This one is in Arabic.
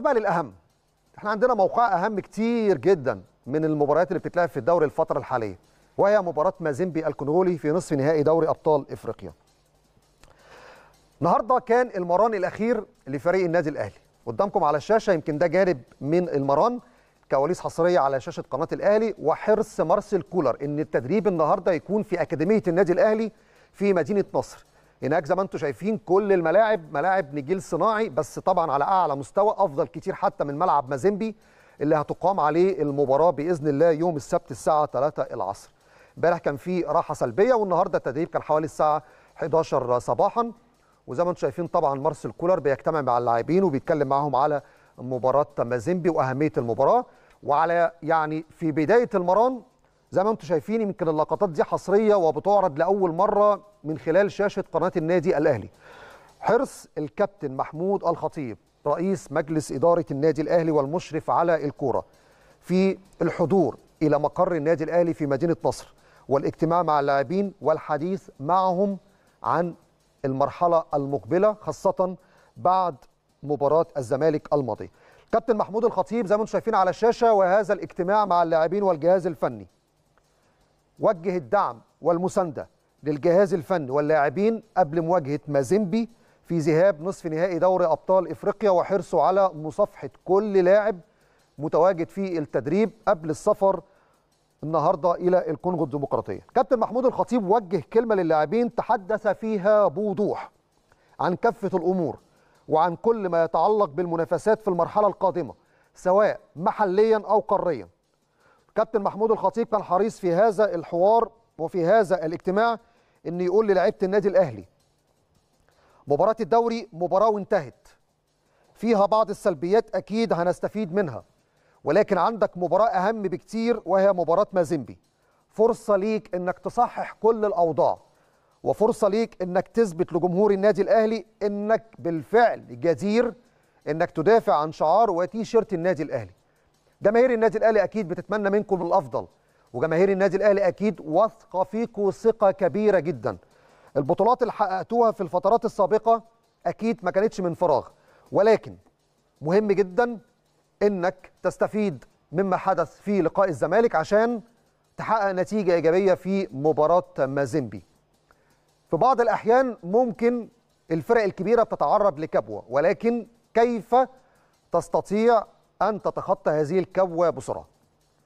نروح بقى للاهم احنا عندنا موقع اهم كتير جدا من المباريات اللي بتتلعب في الدوري الفتره الحاليه وهي مباراه مازيمبي الكونغولي في نصف نهائي دوري ابطال افريقيا النهارده كان المران الاخير لفريق النادي الاهلي قدامكم على الشاشه يمكن ده جانب من المران كواليس حصريه على شاشه قناه الاهلي وحرص مارسيل كولر ان التدريب النهارده يكون في اكاديميه النادي الاهلي في مدينه نصر هناك زي ما انتم شايفين كل الملاعب ملاعب نجيل صناعي بس طبعا على اعلى مستوى افضل كتير حتى من ملعب مازيمبي اللي هتقام عليه المباراه باذن الله يوم السبت الساعه 3 العصر امبارح كان في راحه سلبيه والنهارده التدريب كان حوالي الساعه 11 صباحا وزي ما انتم شايفين طبعا مارسيل كولر بيجتمع مع اللاعبين وبيتكلم معاهم على مباراه مازيمبي واهميه المباراه وعلى يعني في بدايه المران زي ما انتم شايفين يمكن اللقطات دي حصريه وبتعرض لاول مره من خلال شاشه قناه النادي الاهلي حرص الكابتن محمود الخطيب رئيس مجلس اداره النادي الاهلي والمشرف على الكوره في الحضور الى مقر النادي الاهلي في مدينه نصر والاجتماع مع اللاعبين والحديث معهم عن المرحله المقبله خاصه بعد مباراه الزمالك الماضيه كابتن محمود الخطيب زي ما انتم شايفين على الشاشه وهذا الاجتماع مع اللاعبين والجهاز الفني وجه الدعم والمساندة للجهاز الفني واللاعبين قبل مواجهة مازيمبي في ذهاب نصف نهائي دوري أبطال إفريقيا وحرصه على مصافحة كل لاعب متواجد في التدريب قبل السفر النهارده الى الكونغو الديمقراطيه. كابتن محمود الخطيب وجه كلمه للاعبين تحدث فيها بوضوح عن كافه الامور وعن كل ما يتعلق بالمنافسات في المرحله القادمه سواء محليا او قاريا. كابتن محمود الخطيب كان حريص في هذا الحوار وفي هذا الاجتماع انه يقول للاعيبه النادي الاهلي مباراه الدوري مباراه وانتهت فيها بعض السلبيات اكيد هنستفيد منها ولكن عندك مباراه اهم بكتير وهي مباراه مازيمبي فرصه ليك انك تصحح كل الاوضاع وفرصه ليك انك تثبت لجمهور النادي الاهلي انك بالفعل جدير انك تدافع عن شعار وتيشيرت النادي الاهلي جماهير النادي الاهلي اكيد بتتمنى منكم الافضل وجماهير النادي الاهلي اكيد واثقه فيكم ثقه كبيره جدا البطولات اللي حققتوها في الفترات السابقه اكيد ما كانتش من فراغ ولكن مهم جدا انك تستفيد مما حدث في لقاء الزمالك عشان تحقق نتيجه ايجابيه في مباراه مازيمبي في بعض الاحيان ممكن الفرق الكبيره بتتعرض لكبوه ولكن كيف تستطيع أن تتخطى هذه الكبوة بسرعة